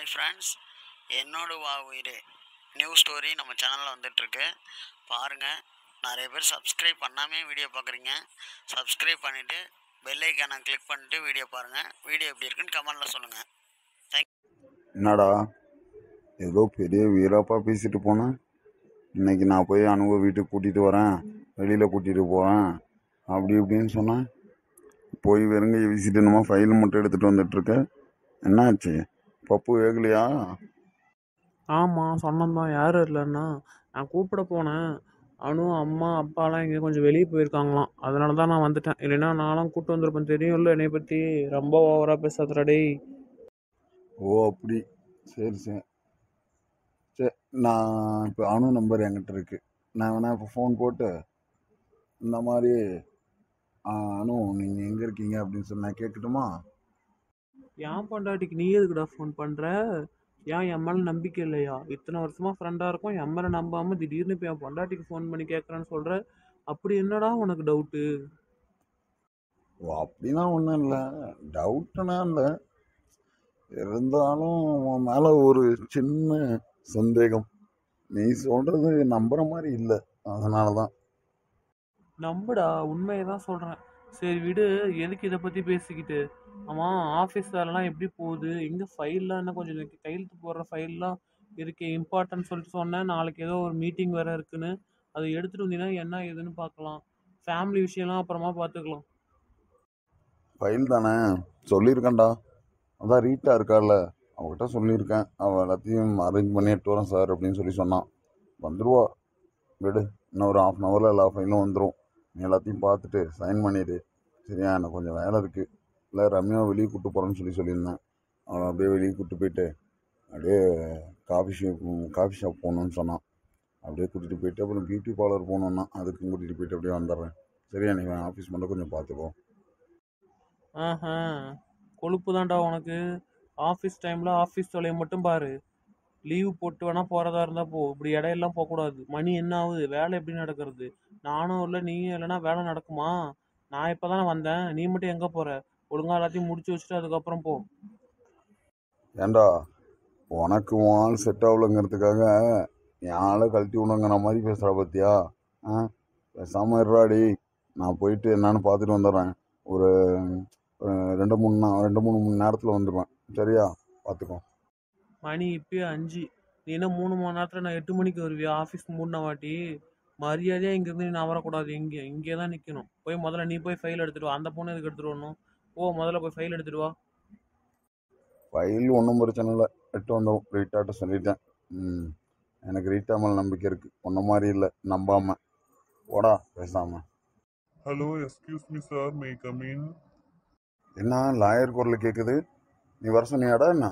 hi friends என்னோட வா உயிர் நியூ ஸ்டோரி நம்ம சேனலில் வந்துட்டுருக்கு பாருங்கள் நிறைய பேர் சப்ஸ்கிரைப் பண்ணாமே வீடியோ பார்க்குறீங்க சப்ஸ்கிரைப் பண்ணிவிட்டு பெல்லைக்கானை கிளிக் பண்ணிட்டு வீடியோ பாருங்கள் வீடியோ எப்படி இருக்குன்னு கமெண்டில் சொல்லுங்கள் தேங்க் என்னடா ஏதோ பெரிய வீராப்பாக பேசிட்டு போனேன் இன்றைக்கி நான் போய் அனுபவ வீட்டுக்கு கூட்டிகிட்டு வரேன் வெளியில் கூட்டிகிட்டு போகிறேன் அப்படி இப்படின்னு சொன்னேன் போய் வெறுங்க வீசிட்டு என்னமோ ஃபைல் மட்டும் எடுத்துகிட்டு வந்துட்டுருக்கேன் என்னாச்சு பப்பு வேகலையா ஆமாம் சொன்னதான் யாரும் இல்லைன்னா நான் கூப்பிட போனேன் அனு அம்மா அப்பாலாம் இங்கே கொஞ்சம் வெளியே போயிருக்காங்களாம் அதனால தான் நான் வந்துட்டேன் இல்லைன்னா நானும் கூப்பிட்டு வந்திருப்பேன் இல்லை என்னை பற்றி ரொம்ப ஓவராக பேசாதடா ஓ அப்படி சரி சரி சரி நான் இப்போ அனு நம்பர் என்கிட்ட இருக்குது நான் வேணா இப்போ ஃபோன் போட்டு இந்த மாதிரி அனு நீங்கள் எங்கே இருக்கீங்க அப்படின்னு சொல்லி நான் கேட்கட்டுமா ஏன் பண்டாட்டிக்கு நீ எதுக்குடா ஃபோன் பண்ணுற ஏன் என் மேலே நம்பிக்கை இல்லையா இத்தனை வருஷமாக ஃப்ரெண்டாக இருக்கும் என் மேலே நம்பாமல் திடீர்னு இப்போ என் பொண்டாட்டிக்கு ஃபோன் பண்ணி கேட்குறேன்னு சொல்கிற அப்படி என்னடா உனக்கு டவுட்டு ஓ அப்படிலாம் ஒன்றும் இல்லை டவுட்டுனா இல்லை இருந்தாலும் உன் மேலே ஒரு சின்ன சந்தேகம் நீ சொல்கிறது நம்புகிற மாதிரி இல்லை அதனால தான் நம்புடா உண்மையை தான் சொல்கிறேன் சரி விடு எதுக்கு இதை பற்றி பேசிக்கிட்டு ஆமாம் ஆஃபீஸ் வேலைலாம் எப்படி போகுது எங்கே ஃபைல்லாம் என்ன கொஞ்சம் கையெழுத்து போடுற ஃபைல்லாம் இருக்கே இம்பார்ட்டன்ட் சொல்லிட்டு சொன்னேன் நாளைக்கு ஏதோ ஒரு மீட்டிங் வேறு இருக்குன்னு அதை எடுத்துகிட்டு வந்தீங்கன்னா என்ன ஏதுன்னு பார்க்கலாம் ஃபேமிலி விஷயம்லாம் அப்புறமா பார்த்துக்கலாம் ஃபைல் தானே சொல்லியிருக்கேன்டா அதான் ரீட்டா இருக்கால அவகிட்ட சொல்லியிருக்கேன் அவள் எல்லாத்தையும் அரேஞ்ச் பண்ணி எட்டு வரேன் சார் அப்படின்னு சொல்லி சொன்னான் வந்துடுவா விடு இன்னும் ஒரு ஹாஃப் அன் ஹவரில் எல்லா ஃபைலும் வந்துடும் நீ எல்லாத்தையும் பார்த்துட்டு சைன் பண்ணிவிடு சரியா எனக்கு கொஞ்சம் வேலை இருக்குது இல்லை ரம்யா வெளியே கூப்பிட்டு போகிறேன்னு சொல்லி சொல்லியிருந்தேன் அவன் அப்படியே வெளியே கூப்பிட்டு போயிட்டு அப்படியே காஃபி ஷாப் காஃபி ஷாப் போகணுன்னு சொன்னான் அப்படியே கூட்டிகிட்டு போயிட்டு அப்புறம் பியூட்டி பார்லர் போகணுன்னா அதுக்கும் கூட்டிகிட்டு போயிட்டு அப்படியே வந்துடுறேன் சரியா நீ ஆஃபீஸ் மட்டும் கொஞ்சம் பார்த்துக்கோ ஆஹா கொழுப்பு தான்டா உனக்கு ஆஃபீஸ் டைமில் ஆஃபீஸ் தொலை மட்டும் பாரு லீவு போட்டு வேணால் போகிறதா இருந்தால் போ இப்படி இடையெல்லாம் போகக்கூடாது மணி என்ன ஆகுது வேலை எப்படி நடக்கிறது நானும் இல்லை நீயும் இல்லைன்னா வேலை நடக்குமா நான் இப்போ தானே வந்தேன் நீ மட்டும் எங்கே போகிற ஒழுங்காக எல்லாத்தையும் முடிச்சு வச்சுட்டு அதுக்கப்புறம் போ ஏண்டா உனக்கு ஆள் செட் ஆகலங்கிறதுக்காக என் ஆளை கழட்டி விடுங்கிற மாதிரி பேசுகிற பார்த்தியா ஆ பேசாமல் இருறாடி நான் போயிட்டு என்னன்னு பார்த்துட்டு வந்துடுறேன் ஒரு ரெண்டு மூணு ரெண்டு மூணு மணி நேரத்தில் வந்துடுவேன் சரியா பார்த்துக்கோ மணி இப்பயே அஞ்சு நீ என்ன மூணு மணி நேரத்தில் நான் எட்டு மணிக்கு வருவியா ஆஃபீஸ் மூணு வாட்டி மரியாதையாக இங்கேருந்து நீ நான் வரக்கூடாது இங்கே இங்கே தான் நிற்கணும் போய் முதல்ல நீ போய் ஃபைல் எடுத்துட்டு வா அந்த பொண்ணு இதுக்கு எடுத்துகிட்டு வரணும் ஓ முதல்ல போய் ஃபைல் எடுத்துடுவா வா ஃபைல் ஒன்றும் பிரச்சனை இல்லை எட்டு வந்தோம் ரீட்டாட்ட சொல்லிட்டேன் ம் எனக்கு ரீட்டா மேலே நம்பிக்கை இருக்குது ஒன்றை மாதிரி இல்லை நம்பாமல் ஓடா பேசாமல் hello excuse me sir may come in என்ன லாயர் குரல் கேட்குது நீ வர சொன்னியாடா என்ன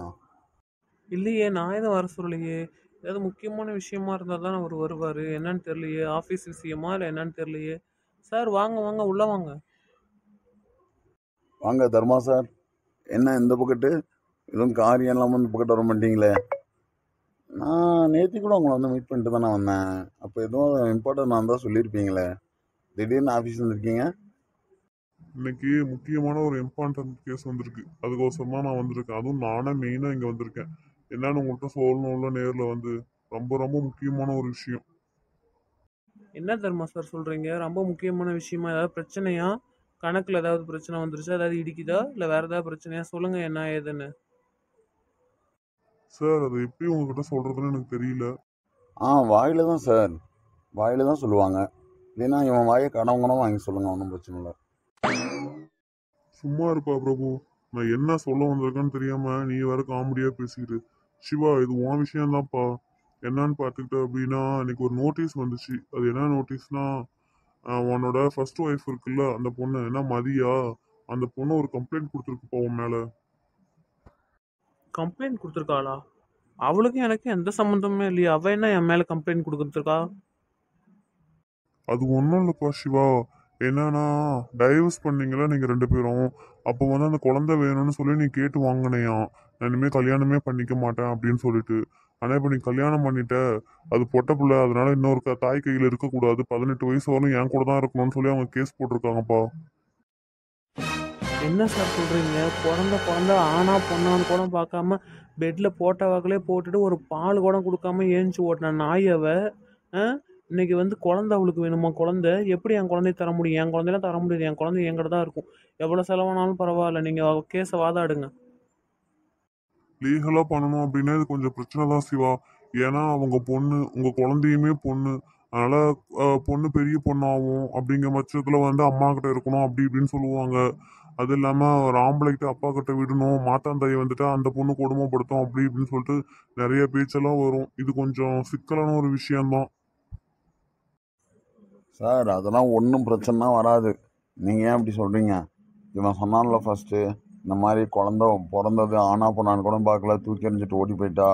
இல்லையே நான் எதுவும் வர சொல்லலையே ஏதாவது முக்கியமான விஷயமா இருந்தால் தான் அவர் வருவார் என்னன்னு தெரியலையே ஆஃபீஸ் விஷயமா இல்லை என்னன்னு தெரியலையே சார் வாங்க வாங்க உள்ளே வாங்க வாங்க தர்மா சார் என்ன இந்த பக்கட்டு எதுவும் காரியம் இல்லாமல் இந்த பக்கட்டு வர மாட்டீங்களே நான் நேற்று கூட உங்களை வந்து மீட் பண்ணிட்டு தானே வந்தேன் அப்போ எதுவும் இம்பார்ட்டன்ட் நான் தான் சொல்லியிருப்பீங்களே திடீர்னு ஆஃபீஸ் வந்திருக்கீங்க இன்னைக்கு முக்கியமான ஒரு இம்பார்ட்டன்ட் கேஸ் வந்திருக்கு அதுக்கோசரமாக நான் வந்திருக்கேன் அதுவும் நானே மெயினாக இங்கே வந்திருக்கேன் என்னன்னு உங்கள்கிட்ட சொல்லணும்ல நேரில் வந்து ரொம்ப ரொம்ப முக்கியமான ஒரு விஷயம் என்ன தர்மா சார் சொல்கிறீங்க ரொம்ப முக்கியமான விஷயமா ஏதாவது பிரச்சனையா கணக்கில் ஏதாவது பிரச்சனை வந்துருச்சா ஏதாவது இடிக்குதா இல்லை வேறு ஏதாவது பிரச்சனையா சொல்லுங்கள் என்ன ஏதுன்னு சார் அது எப்படி உங்ககிட்ட சொல்கிறதுன்னு எனக்கு தெரியல ஆ வாயில் தான் சார் வாயில் தான் சொல்லுவாங்க இல்லைன்னா இவன் வாயை கடவுங்கனும் வாங்கி சொல்லுங்க ஒன்றும் பிரச்சனை இல்லை சும்மா இருப்பா பிரபு நான் என்ன சொல்ல வந்திருக்கேன்னு தெரியாமல் நீ வேற காமெடியாக பேசிக்கிட்டு சிவா இது உன் தான்ப்பா என்னன்னு பார்த்துக்கிட்ட அப்படின்னா அன்னைக்கு ஒரு நோட்டீஸ் வந்துச்சு அது என்ன நோட்டீஸ்னா உன்னோட ஃபர்ஸ்ட் ஒய்ஃப் இருக்குல்ல அந்த பொண்ணு என்ன மதியா அந்த பொண்ணு ஒரு கம்ப்ளைண்ட் கொடுத்துருக்குப்பா உன் மேலே கம்ப்ளைண்ட் கொடுத்துருக்காளா அவளுக்கும் எனக்கு எந்த சம்மந்தமே இல்லையா அவள் என்ன என் மேலே கம்ப்ளைண்ட் கொடுத்துருக்கா அது ஒன்றும் இல்லைப்பா சிவா என்னன்னா டைவர்ஸ் பண்ணீங்களா நீங்கள் ரெண்டு பேரும் அப்போ வந்து அந்த குழந்தை வேணும்னு சொல்லி நீ கேட்டு வாங்கினையான் நான் இனிமேல் கல்யாணமே பண்ணிக்க மாட்டேன் அப்படின்னு சொல்லிட்டு ஆனால் இப்போ நீ கல்யாணம் பண்ணிட்ட அது பொட்ட பிள்ளை அதனால இன்னொரு தாய் கையில் இருக்கக்கூடாது பதினெட்டு வயசு வரலும் என் கூட தான் இருக்கணும்னு சொல்லி அவங்க கேஸ் போட்டிருக்காங்கப்பா என்ன சார் சொல்கிறீங்க பிறந்த பிறந்த ஆனா பொண்ணான்னு கூட பார்க்காம பெட்டில் போட்ட வாக்கிலே போட்டுட்டு ஒரு பால் கூட கொடுக்காம ஏஞ்சி ஓட்டின நாயவ இன்னைக்கு வந்து குழந்த அவளுக்கு வேணுமா குழந்தை எப்படி என் குழந்தைய தர முடியும் என் குழந்தையெல்லாம் தர முடியாது என் குழந்தை என்கிட்ட தான் இருக்கும் எவ்வளோ செலவானாலும் பரவாயில்ல நீங்கள் கேஸை வாதாடுங்க லீகலாக பண்ணணும் அப்படின்னா இது கொஞ்சம் பிரச்சனை தான் சிவா ஏன்னா அவங்க பொண்ணு உங்கள் குழந்தையுமே பொண்ணு அதனால் பொண்ணு பெரிய பொண்ணாகும் அப்படிங்கிற பட்சத்தில் வந்து அம்மா கிட்ட இருக்கணும் அப்படி இப்படின்னு சொல்லுவாங்க அது இல்லாமல் ராம்பளைக்கிட்ட அப்பா கிட்ட விடணும் மாத்தாந்தாயை வந்துட்டு அந்த பொண்ணு கொடுமைப்படுத்தும் அப்படி இப்படின்னு சொல்லிட்டு நிறைய பேச்செல்லாம் வரும் இது கொஞ்சம் சிக்கலான ஒரு விஷயம்தான் சார் அதெல்லாம் ஒன்றும் பிரச்சனைனா வராது நீங்கள் ஏன் அப்படி சொல்கிறீங்க இவன் சொன்னான்ல ஃபஸ்ட்டு இந்த மாதிரி குழந்த பிறந்தது ஆனா நான் கூட பார்க்கல தூக்கி எறிஞ்சிட்டு ஓடி போயிட்டா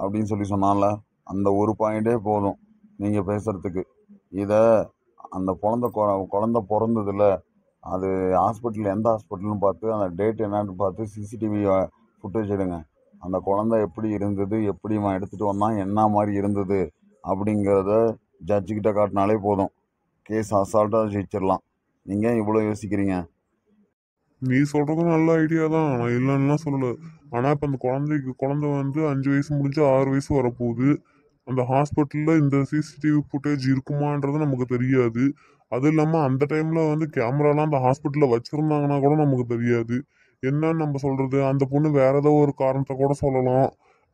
அப்படின்னு சொல்லி சொன்னால அந்த ஒரு பாயிண்டே போதும் நீங்கள் பேசுகிறதுக்கு இதை அந்த குழந்த குழந்த பிறந்ததில்ல அது ஹாஸ்பிட்டல் எந்த ஹாஸ்பிட்டல்னு பார்த்து அந்த டேட் என்னன்னு பார்த்து சிசிடிவி ஃபுட்டேஜ் எடுங்க அந்த குழந்த எப்படி இருந்தது எப்படி இவன் எடுத்துகிட்டு வந்தான் என்ன மாதிரி இருந்தது அப்படிங்கிறத ஜட்ஜுக்கிட்ட காட்டினாலே போதும் கேஸ் அசால்ட்டாக ஜெயிச்சிடலாம் நீங்கள் இவ்வளோ யோசிக்கிறீங்க நீ சொல்றது நல்ல ஐடியா தான் ஆனால் இல்லைன்னுலாம் சொல்லலை ஆனால் இப்போ அந்த குழந்தைக்கு குழந்தை வந்து அஞ்சு வயசு முடிஞ்சு ஆறு வயசு வரப்போகுது அந்த ஹாஸ்பிட்டலில் இந்த சிசிடிவி ஃபுட்டேஜ் இருக்குமான்றது நமக்கு தெரியாது அது இல்லாமல் அந்த டைமில் வந்து கேமராலாம் அந்த ஹாஸ்பிட்டலில் வச்சுருந்தாங்கன்னா கூட நமக்கு தெரியாது என்னன்னு நம்ம சொல்கிறது அந்த பொண்ணு வேறு ஏதோ ஒரு காரணத்தை கூட சொல்லலாம்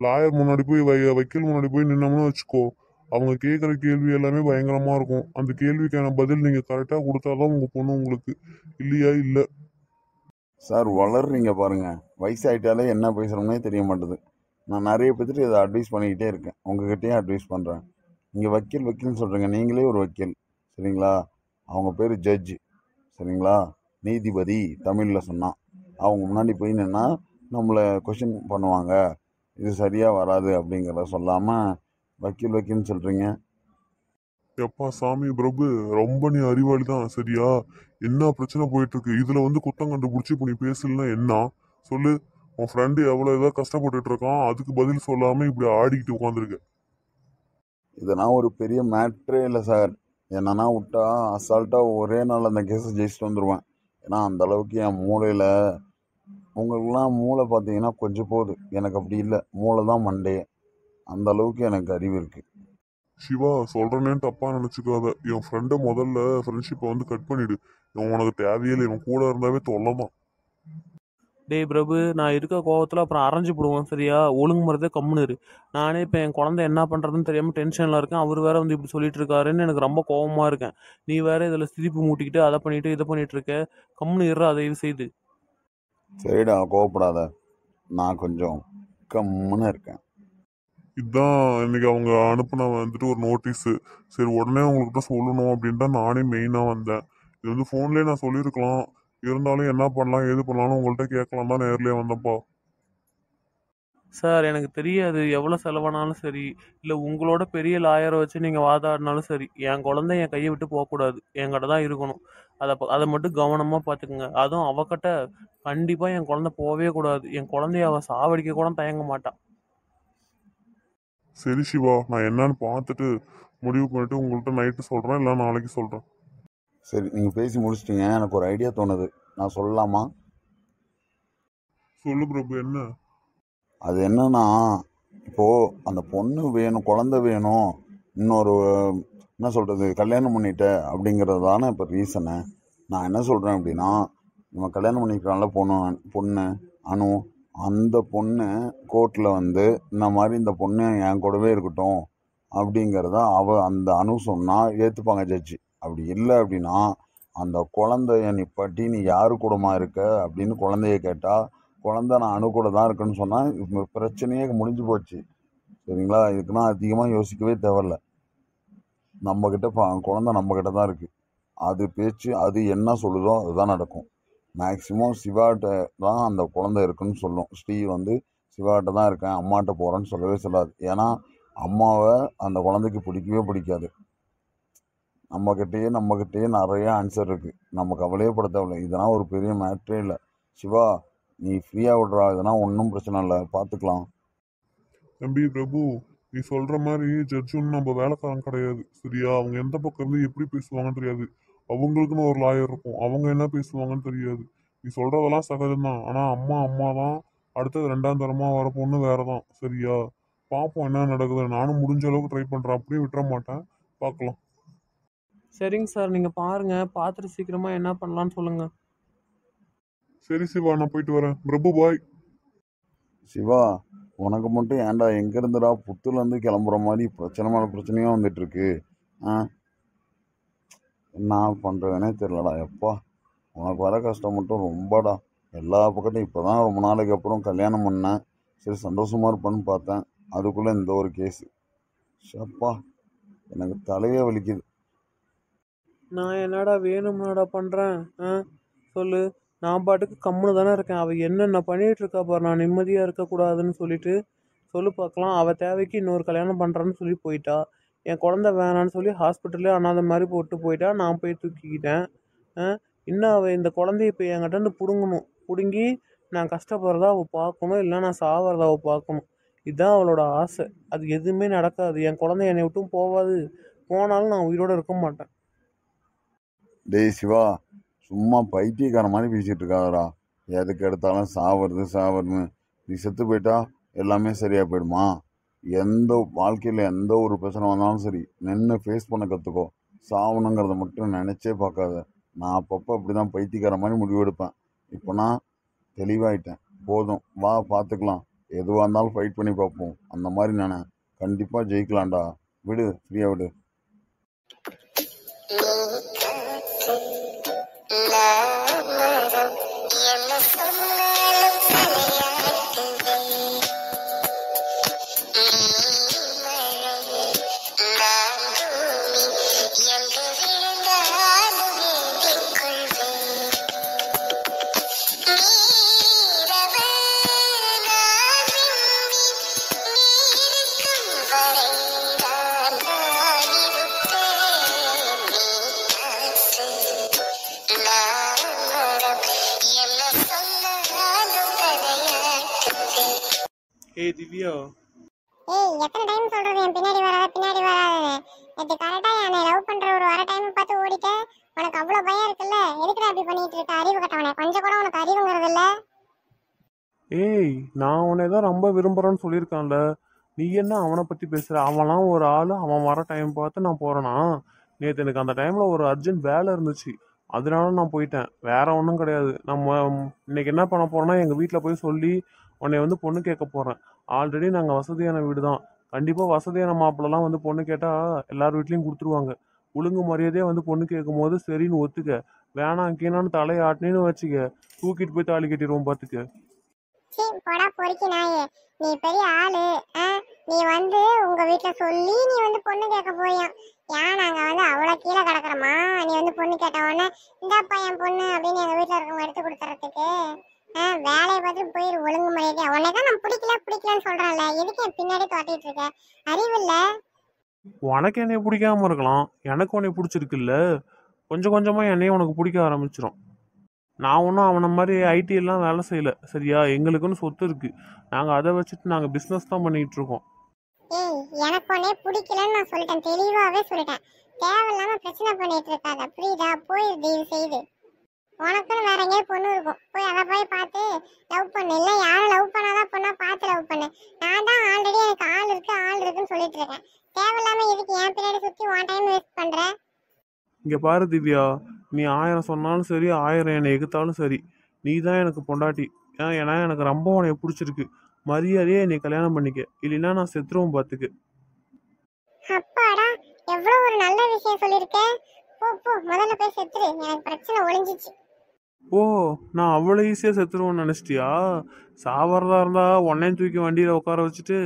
லாயர் முன்னாடி போய் வை வக்கீல் முன்னாடி போய் நின்னோம்னு வச்சுக்கோ அவங்க கேட்குற கேள்வி எல்லாமே பயங்கரமாக இருக்கும் அந்த கேள்விக்கான பதில் நீங்கள் கரெக்டாக கொடுத்தா தான் உங்கள் பொண்ணு உங்களுக்கு இல்லையா இல்லை சார் வளர்றீங்க பாருங்கள் வயசாகிட்டாலே என்ன பேசுகிறோம்னே தெரிய மாட்டேது நான் நிறைய பேர்த்துட்டு இதை அட்வைஸ் பண்ணிக்கிட்டே இருக்கேன் உங்ககிட்டயே அட்வைஸ் பண்ணுறேன் நீங்கள் வக்கீல் வக்கீல்னு சொல்கிறீங்க நீங்களே ஒரு வக்கீல் சரிங்களா அவங்க பேர் ஜட்ஜு சரிங்களா நீதிபதி தமிழில் சொன்னால் அவங்க முன்னாடி போய் நின்னா நம்மளை கொஷின் பண்ணுவாங்க இது சரியாக வராது அப்படிங்கிறத சொல்லாமல் வக்கீல் வக்கீல்னு சொல்கிறீங்க எப்பா சாமி பிரபு ரொம்ப நீ அறிவாளி தான் சரியா என்ன பிரச்சனை போயிட்டுருக்கு இதில் வந்து குத்தம் கண்டுபிடிச்சி இப்போ நீ பேசலன்னா என்ன சொல்லு உன் ஃப்ரெண்டு எவ்வளோ ஏதாவது கஷ்டப்பட்டுட்டு இருக்கான் அதுக்கு பதில் சொல்லாமல் இப்படி ஆடிக்கிட்டு உட்காந்துருக்க இதெல்லாம் ஒரு பெரிய மேட்ரே இல்லை சார் என்னன்னா விட்டா அசால்ட்டாக ஒரே நாள் அந்த கேஸை ஜெயிச்சுட்டு வந்துடுவேன் ஏன்னா அந்த அளவுக்கு என் மூளையில் உங்களுக்குலாம் மூளை பார்த்தீங்கன்னா கொஞ்சம் போகுது எனக்கு அப்படி இல்லை மூளை தான் மண்டே அந்த அளவுக்கு எனக்கு அறிவு இருக்குது சிவா சொல்கிறனேன்னு தப்பாக நினச்சிக்காத என் ஃப்ரெண்டை முதல்ல ஃப்ரெண்ட்ஷிப்பை வந்து கட் பண்ணிடு இவன் உனக்கு தேவையில்லை இவன் கூட இருந்தாவே தொல்லமா டேய் பிரபு நான் இருக்க கோவத்தில் அப்புறம் அரைஞ்சு போடுவோம் சரியா ஒழுங்கு மரதே கம்முன்னு இரு நானே இப்போ என் குழந்தை என்ன பண்ணுறதுன்னு தெரியாமல் டென்ஷனில் இருக்கேன் அவர் வேற வந்து இப்படி சொல்லிட்டு இருக்காருன்னு எனக்கு ரொம்ப கோவமாக இருக்கேன் நீ வேற இதில் சிரிப்பு மூட்டிக்கிட்டு அதை பண்ணிட்டு இதை பண்ணிட்டு இருக்க கம்முன்னு இரு அதை செய்து சரிடா கோவப்படாத நான் கொஞ்சம் கம்முன்னு இருக்கேன் இதுதான் இன்னைக்கு அவங்க அனுப்பின வந்துட்டு ஒரு நோட்டீஸு சரி உடனே அவங்கக்கிட்ட சொல்லணும் அப்படின்ட்டு நானே மெயினாக வந்தேன் இது வந்து ஃபோன்லேயே நான் சொல்லியிருக்கலாம் இருந்தாலும் என்ன பண்ணலாம் எது பண்ணலாம்னு உங்கள்கிட்ட கேட்கலாம் தான் நேர்லேயே வந்தப்பா சார் எனக்கு தெரியாது எவ்வளோ செலவானாலும் சரி இல்லை உங்களோட பெரிய லாயரை வச்சு நீங்கள் வாதாடினாலும் சரி என் குழந்தை என் கையை விட்டு போகக்கூடாது என்கிட்ட தான் இருக்கணும் அதை அதை மட்டும் கவனமாக பார்த்துக்குங்க அதுவும் அவகிட்ட கண்டிப்பாக என் குழந்தை போகவே கூடாது என் குழந்தைய அவள் சாவடிக்க கூட தயங்க மாட்டான் சரி சிவா நான் என்னன்னு பார்த்துட்டு முடிவு பண்ணிட்டு உங்கள்கிட்ட நைட்டு சொல்கிறேன் இல்லை நாளைக்கு சொல்கிறேன் சரி நீங்கள் பேசி முடிச்சிட்டீங்க எனக்கு ஒரு ஐடியா தோணுது நான் சொல்லலாமா சொல்லு பிரபு என்ன அது என்னன்னா இப்போ அந்த பொண்ணு வேணும் குழந்த வேணும் இன்னொரு என்ன சொல்கிறது கல்யாணம் பண்ணிட்டேன் அப்படிங்கிறது தானே இப்போ ரீசனு நான் என்ன சொல்கிறேன் அப்படின்னா நம்ம கல்யாணம் பண்ணிக்கிறாங்கள பொண்ணு பொண்ணு அணு அந்த பொண்ணு கோர்ட்டில் வந்து இந்த மாதிரி இந்த பொண்ணு என் கூடவே இருக்கட்டும் அப்படிங்கிறத அவ அந்த அணு சொன்னால் ஏற்றுப்பாங்க ஜட்ஜி அப்படி இல்லை அப்படின்னா அந்த குழந்தைய பட்டி நீ யாரு கூடமா இருக்க அப்படின்னு குழந்தைய கேட்டால் குழந்த நான் அணு கூட தான் இருக்குன்னு சொன்னால் பிரச்சனையே முடிஞ்சு போச்சு சரிங்களா இதுக்குன்னா அதிகமாக யோசிக்கவே தேவையில்ல நம்மக்கிட்ட குழந்த நம்மக்கிட்ட தான் இருக்குது அது பேச்சு அது என்ன சொல்லுதோ அதுதான் நடக்கும் மேக்ஸிமம் சிவாட்ட தான் அந்த குழந்தை இருக்குன்னு சொல்லும் ஸ்ரீ வந்து சிவாட்ட தான் இருக்கேன் அம்மாட்ட போகிறேன்னு சொல்லவே சொல்லாது ஏன்னா அம்மாவை அந்த குழந்தைக்கு பிடிக்கவே பிடிக்காது நம்மக்கிட்டேயே நம்மக்கிட்டேயே நிறைய ஆன்சர் இருக்குது நம்ம கவலையே பட தேவையில்லை இதெல்லாம் ஒரு பெரிய மேட்ரே இல்லை சிவா நீ ஃப்ரீயாக விடுறா இதெல்லாம் ஒன்றும் பிரச்சனை இல்லை பார்த்துக்கலாம் தம்பி பிரபு நீ சொல்கிற மாதிரி ஜட்ஜுன்னு நம்ம வேலைக்காரன் கிடையாது சரியா அவங்க எந்த பக்கம் இருந்து எப்படி பேசுவாங்கன்னு தெரியாது அவங்களுக்குன்னு ஒரு லாயர் இருக்கும் அவங்க என்ன பேசுவாங்கன்னு தெரியாது நீ சொல்கிறதெல்லாம் சகஜம்தான் ஆனால் அம்மா அம்மா தான் அடுத்தது ரெண்டாம் தரமாக வர பொண்ணு வேறு தான் சரியா பார்ப்போம் என்ன நடக்குது நானும் முடிஞ்ச அளவுக்கு ட்ரை பண்ணுறேன் அப்படியே விட்டுற மாட்டேன் பார்க்கலாம் சரிங்க சார் நீங்கள் பாருங்கள் பார்த்துட்டு சீக்கிரமாக என்ன பண்ணலான்னு சொல்லுங்கள் சரி சிவா நான் போயிட்டு வரேன் பிரபு பாய் சிவா உனக்கு மட்டும் ஏன்டா எங்கேருந்துடா புத்துலேருந்து கிளம்புற மாதிரி பிரச்சனை பிரச்சனையாக வந்துட்டுருக்கு ஆ என்ன பண்ணுறதுனே தெரிலடா எப்பா உனக்கு வர கஷ்டம் மட்டும் ரொம்படா எல்லா பக்கத்தையும் இப்போ தான் ரொம்ப நாளைக்கு அப்புறம் கல்யாணம் பண்ணேன் சரி சந்தோஷமாக இருப்பேன்னு பார்த்தேன் அதுக்குள்ளே இந்த ஒரு கேஸு ஷப்பா எனக்கு தலையே வலிக்குது நான் என்னடா வேணும்னாடா பண்ணுறேன் ஆ சொல்லு நான் பாட்டுக்கு கம்முன்னு தானே இருக்கேன் அவள் என்னென்ன பண்ணிகிட்டு இருக்கா பாரு நான் நிம்மதியாக இருக்கக்கூடாதுன்னு சொல்லிட்டு சொல்லு பார்க்கலாம் அவள் தேவைக்கு இன்னொரு கல்யாணம் பண்ணுறான்னு சொல்லி போயிட்டா என் குழந்த வேணான்னு சொல்லி ஹாஸ்பிட்டல்லே அண்ணாத மாதிரி போட்டு போயிட்டா நான் போய் தூக்கிக்கிட்டேன் இன்னும் அவள் இந்த குழந்தைய இப்போ என்கிட்ட பிடுங்கணும் பிடுங்கி நான் கஷ்டப்படுறதா அவள் பார்க்கணும் இல்லை நான் சாவறதா அவள் பார்க்கணும் இதுதான் அவளோட ஆசை அது எதுவுமே நடக்காது என் குழந்தை என்னை விட்டும் போகாது போனாலும் நான் உயிரோடு இருக்க மாட்டேன் டேய் சிவா சும்மா பைத்தியக்கார மாதிரி பேசிகிட்டு இருக்காதரா எதுக்கு எடுத்தாலும் சாவறது சாவறதுன்னு நீ செத்து போயிட்டா எல்லாமே சரியாக போயிடுமா எந்த வாழ்க்கையில் எந்த ஒரு பிரச்சனை வந்தாலும் சரி நின்று ஃபேஸ் பண்ண கற்றுக்கோ சாவணுங்கிறத மட்டும் நினச்சே பார்க்காத நான் அப்பப்போ அப்படி தான் பைத்தியக்கார மாதிரி முடிவு எடுப்பேன் இப்போ நான் தெளிவாயிட்டேன் போதும் வா பார்த்துக்கலாம் எதுவாக இருந்தாலும் ஃபைட் பண்ணி பார்ப்போம் அந்த மாதிரி நான் கண்டிப்பாக ஜெயிக்கலாம்டா விடு ஃப்ரீயாக விடு என்ன சொன்னாலும் ஏய் திவ்யா ஏய் எத்தனை டைம் சொல்றது என் பின்னாடி வராத பின்னாடி வராத நேத்து கரெக்டா என்னை லவ் பண்ற ஒரு வர டைம் பார்த்து ஓடிட்ட உனக்கு அவ்வளவு பயம் இருக்குல்ல எதுக்குடா இப்படி பண்ணிட்டு இருக்க அறிவு கட்டவனே கொஞ்சம் கூட உனக்கு அறிவுங்கிறது இல்ல ஏய் நான் உன்னை தான் ரொம்ப விரும்புறேன்னு சொல்லியிருக்கான்ல நீ என்ன அவனை பத்தி பேசுற அவன்லாம் ஒரு ஆளு அவன் வர டைம் பார்த்து நான் போறேனா நேற்று எனக்கு அந்த டைம்ல ஒரு அர்ஜென்ட் வேலை இருந்துச்சு அதனால நான் போயிட்டேன் வேற ஒன்றும் கிடையாது நம்ம இன்னைக்கு என்ன பண்ண போறோம்னா எங்க வீட்டில் போய் சொல்லி உன்னை வந்து பொண்ணு கேட்க போறேன் ஆல்ரெடி நாங்கள் வசதியான வீடு தான் கண்டிப்பாக வசதியான மாப்பிள்ளலாம் வந்து பொண்ணு கேட்டால் எல்லார் வீட்லேயும் கொடுத்துருவாங்க ஒழுங்கு மரியாதையாக வந்து பொண்ணு கேட்கும் போது சரின்னு ஒத்துக்க வேணாம் கீணான்னு தலையை ஆட்டினு வச்சுக்க தூக்கிட்டு போய் தாலி கட்டிடுவோம் பார்த்துக்க போடா பொறுக்கி நாயே நீ பெரிய ஆளு நீ வந்து உங்க வீட்டுல சொல்லி நீ வந்து பொண்ணு கேட்க போயும் ஏன் நாங்க வந்து அவ்வளவு கீழே கிடக்குறோமா நீ வந்து பொண்ணு கேட்ட உடனே இந்தாப்பா என் பொண்ணு அப்படின்னு எங்க வீட்டுல இருக்கவங்க எடுத்து கொடுத்துறதுக்கு வேலையை பார்த்துட்டு போயிரு ஒழுங்கு மரியாதை உன்னை தான் நான் பிடிக்கல பிடிக்கலன்னு சொல்கிறேன்ல எதுக்கு என் பின்னாடி தோட்டிகிட்டு இருக்க அறிவு இல்லை உனக்கு என்னைய பிடிக்காம இருக்கலாம் எனக்கு உன்னை பிடிச்சிருக்குல்ல கொஞ்சம் கொஞ்சமாக என்னையும் உனக்கு பிடிக்க ஆரம்பிச்சிடும் நான் ஒன்றும் அவனை மாதிரி ஐடி எல்லாம் வேலை செய்யல சரியா எங்களுக்குன்னு சொத்து இருக்குது நாங்கள் அதை வச்சுட்டு நாங்கள் பிஸ்னஸ் தான் பண்ணிட்டு இருக்கோம் ஏய் எனக்கு உன்னே பிடிக்கலன்னு நான் சொல்லிட்டேன் தெளிவாகவே சொல்லிட்டேன் தேவையில்லாம பிரச்சனை பண்ணிட்டு இருக்காத புரியுதா போயிரு தயவு செய்து உனக்குன்னு வேற எங்கேயும் பொண்ணு இருக்கும் போய் அதை போய் பார்த்து லவ் பண்ணு இல்லை யாரும் லவ் பண்ணாதான் பொண்ணா பார்த்து லவ் பண்ணு நான் தான் ஆல்ரெடி எனக்கு ஆள் இருக்கு ஆள் இருக்குன்னு சொல்லிட்டு இருக்கேன் தேவையில்லாம இதுக்கு என் பின்னாடி சுற்றி ஒன் டைம் வேஸ்ட் பண்ற இங்க பாரு திவ்யா நீ ஆயிரம் சொன்னாலும் சரி ஆயிரம் என்னை எகுத்தாலும் சரி நீ தான் எனக்கு பொண்டாட்டி ஏன் ஏன்னா எனக்கு ரொம்ப உனைய பிடிச்சிருக்கு மரியாதையே நீ கல்யாணம் பண்ணிக்க இல்லைன்னா நான் செத்துருவோம் பார்த்துக்கு அப்பாடா எவ்வளவு ஒரு நல்ல விஷயம் சொல்லியிருக்கேன் போ போ முதல்ல போய் செத்துரு எனக்கு பிரச்சனை ஒளிஞ்சிச்சு ஓ நான் அவ்வளோ ஈஸியாக செத்துருவோன்னு நினச்சிட்டியா சாவரதா இருந்தால் உடனே தூக்கி வண்டியில் உட்கார வச்சுட்டு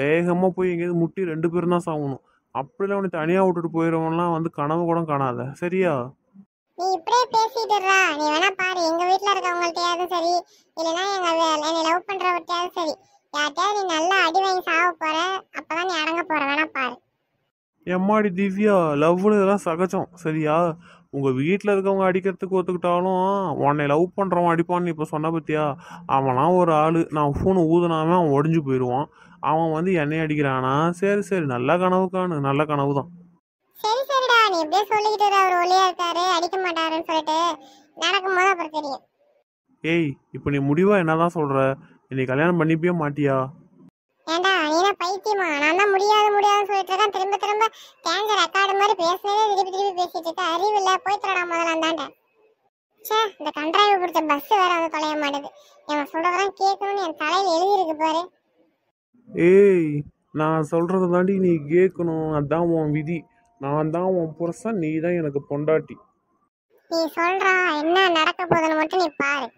வேகமாக போய் எங்கேயாவது முட்டி ரெண்டு பேரும் தான் சாகணும் அப்படிலாம் உன்னை தனியாக விட்டுட்டு போயிடுவோம்லாம் வந்து கனவு கூட காணாத சரியா நீ இப்படியே பேசிட்டுறா நீ வேணா பாரு எங்க வீட்ல இருக்கவங்கள்ட்டயாவது சரி இல்லனா எங்க என்னை லவ் பண்றவர்ட்டயாவது சரி யார்ட்டையாவது நீ நல்லா அடி வாங்கி சாவ போற அப்பதான் நீ அடங்க போற வேணா பாரு எம்மாடி திவ்யா லவ்னு இதெல்லாம் சகஜம் சரியா உங்கள் வீட்டில் இருக்கவங்க அடிக்கிறதுக்கு ஒத்துக்கிட்டாலும் உன்னை லவ் பண்ணுறவன் அடிப்பான்னு இப்போ சொன்ன பத்தியா அவனாம் ஒரு ஆள் நான் ஃபோனை ஊதுனாவே அவன் ஒடிஞ்சு போயிடுவான் அவன் வந்து என்னை அடிக்கிறானா சரி சரி நல்ல கனவு காணு நல்ல கனவு தான் சரி சரிடா நீ சொல்லிக்கிட்டு அவர் இருக்காரு அடிக்க மாட்டாருன்னு சொல்லிட்டு அப்புறம் தெரியும் ஏய் இப்போ நீ முடிவாக என்னதான் சொல்கிற என்னை கல்யாணம் பண்ணிப்பே மாட்டியா மாதிரி பேசவே திருப்பி திருப்பி பேசிட்டு இருக்க இல்ல போய் தரடா முதல்ல அந்தாண்ட சே இந்த கண்டாய்வு பிடிச்ச பஸ் வேற வந்து தொலைய மாட்டேது இவன் சொல்றதெல்லாம் கேட்கணும்னு என் தலையில இருக்கு பாரு ஏய் நான் சொல்றத தாண்டி நீ கேட்கணும் அதான் உன் விதி நான் தான் உன் புருஷன் நீ தான் எனக்கு பொண்டாட்டி நீ சொல்றா என்ன நடக்க போதுன்னு மட்டும் நீ பாரு